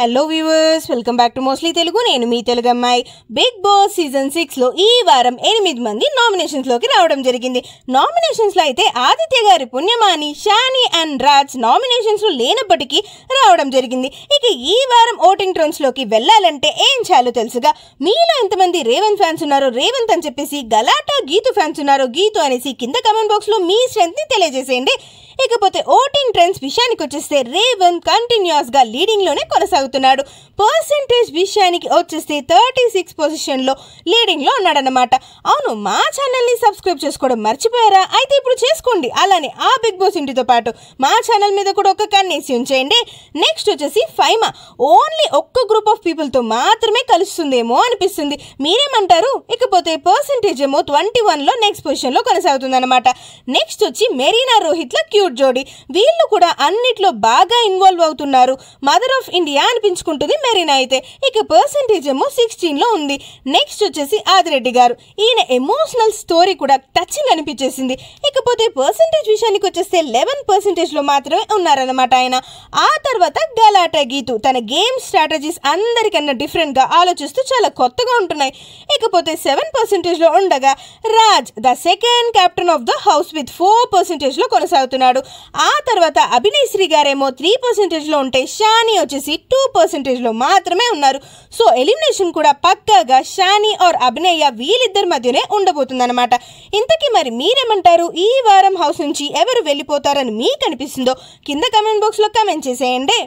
hello viewers welcome back to mostly Telugu నేను మీ తెలుగు అమ్మాయి బిగ్ బాస్ సీజన్ సిక్స్లో ఈ వారం ఎనిమిది మంది నామినేషన్స్లోకి రావడం జరిగింది నామినేషన్స్లో అయితే ఆదిత్య గారి పుణ్యమాని షాని అండ్ రాజ్ నామినేషన్స్లో లేనప్పటికీ రావడం జరిగింది ఇక ఈ వారం ఓటింగ్ ట్రోన్స్లోకి వెళ్ళాలంటే ఏం చేయాలో తెలుసుగా మీలో ఎంతమంది రేవంత్ ఫ్యాన్స్ ఉన్నారో రేవంత్ అని చెప్పేసి గలాటా గీతు ఫ్యాన్స్ ఉన్నారో గీతు అనేసి కింద కమెంట్ బాక్స్లో మీ స్ట్రెంత్ని తెలియజేసేయండి ఇకపోతే ఓ పర్సెంటేజ్ విషయానికి వచ్చేస్తే రేవన్ కంటిన్యూస్గా లీడింగ్లోనే కొనసాగుతున్నాడు పర్సెంటేజ్ విషయానికి వచ్చేస్తే థర్టీ సిక్స్ పొజిషన్లో లీడింగ్లో ఉన్నాడనమాట అవును మా ఛానల్ని సబ్స్క్రైబ్ చేసుకోవడం మర్చిపోయారా అయితే ఇప్పుడు చేసుకోండి అలానే ఆ బిగ్ బాస్ ఇంటితో పాటు మా ఛానల్ మీద కూడా ఒక కన్నేసి ఉంచేయండి నెక్స్ట్ వచ్చేసి ఫైమా ఓన్లీ ఒక్క గ్రూప్ ఆఫ్ పీపుల్తో మాత్రమే కలుస్తుందేమో అనిపిస్తుంది మీరేమంటారు ఇకపోతే పర్సంటేజ్ ఏమో ట్వంటీ వన్లో నెక్స్ట్ పొజిషన్లో కొనసాగుతుంది అనమాట నెక్స్ట్ వచ్చి మెరీనా రోహిత్ల క్యూట్ జోడి వీళ్ళు కూడా కూడా అన్నిట్లో బాగా ఇన్వాల్వ్ అవుతున్నారు మదర్ ఆఫ్ ఇండియా అనిపించుకుంటుంది మెరీనా అయితే ఇక పర్సంటేజ్ ఏమో సిక్స్టీన్లో ఉంది నెక్స్ట్ వచ్చేసి ఆదిరెడ్డి గారు ఈయన ఎమోషనల్ స్టోరీ కూడా టచింగ్ అనిపించేసింది ఇకపోతే పర్సంటేజ్ విషయానికి వచ్చేస్తే లెవెన్ పర్సంటేజ్లో మాత్రమే ఉన్నారన్నమాట ఆయన ఆ తర్వాత గలాట గీతు తన గేమ్ స్ట్రాటజీస్ అందరికన్నా డిఫరెంట్గా ఆలోచిస్తూ చాలా కొత్తగా ఉంటున్నాయి ఇకపోతే సెవెన్ పర్సెంటేజ్లో ఉండగా Raj the second captain of the house with four పర్సెంటేజ్లో కొనసాగుతున్నాడు ఆ తర్వాత తర్వాత అభినయశ్రీ గారేమో త్రీ పర్సెంటేజ్లో ఉంటే షాని వచ్చేసి టూ పర్సెంటేజ్లో మాత్రమే ఉన్నారు సో ఎలిమినేషన్ కూడా పక్కాగా షాని ఆర్ అభినయ వీళ్ళిద్దరి మధ్యనే ఉండబోతుందన్నమాట ఇంతకీ మరి మీరేమంటారు ఈ వారం హౌస్ నుంచి ఎవరు వెళ్ళిపోతారని మీకు అనిపిస్తుందో కింద కమెంట్ బాక్స్లో కమెంట్ చేసేయండి